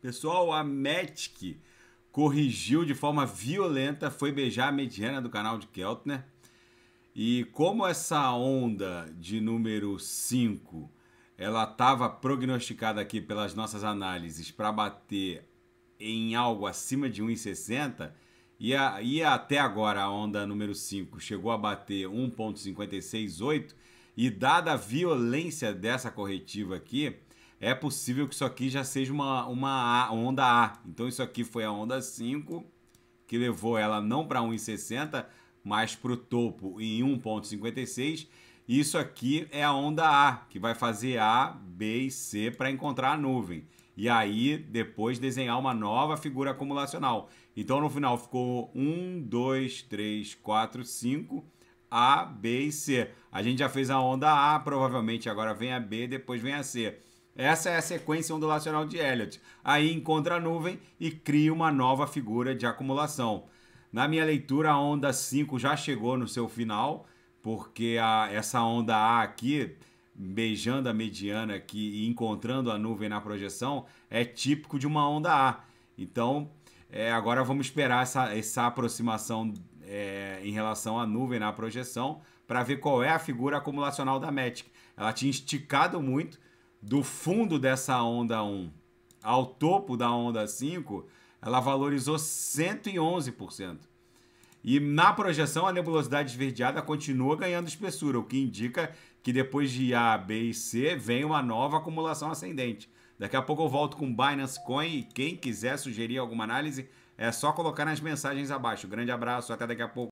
Pessoal, a Matic corrigiu de forma violenta, foi beijar a mediana do canal de Keltner. E como essa onda de número 5 ela estava prognosticada aqui pelas nossas análises para bater em algo acima de 1,60 e, e até agora a onda número 5 chegou a bater 1,568 e dada a violência dessa corretiva aqui, é possível que isso aqui já seja uma, uma a, onda A. Então isso aqui foi a onda 5, que levou ela não para 1,60, mas para o topo em 1,56. Isso aqui é a onda A, que vai fazer A, B e C para encontrar a nuvem. E aí, depois, desenhar uma nova figura acumulacional. Então, no final, ficou 1, 2, 3, 4, 5, A, B e C. A gente já fez a onda A, provavelmente agora vem a B, depois vem a C. Essa é a sequência ondulacional de Elliott. Aí encontra a nuvem e cria uma nova figura de acumulação. Na minha leitura, a onda 5 já chegou no seu final, porque a, essa onda A aqui, beijando a mediana aqui e encontrando a nuvem na projeção, é típico de uma onda A. Então, é, agora vamos esperar essa, essa aproximação é, em relação à nuvem na projeção para ver qual é a figura acumulacional da Matic. Ela tinha esticado muito, do fundo dessa onda 1 ao topo da onda 5, ela valorizou 111%. E na projeção, a nebulosidade esverdeada continua ganhando espessura, o que indica que depois de A, B e C vem uma nova acumulação ascendente. Daqui a pouco eu volto com Binance Coin e quem quiser sugerir alguma análise, é só colocar nas mensagens abaixo. Grande abraço, até daqui a pouco.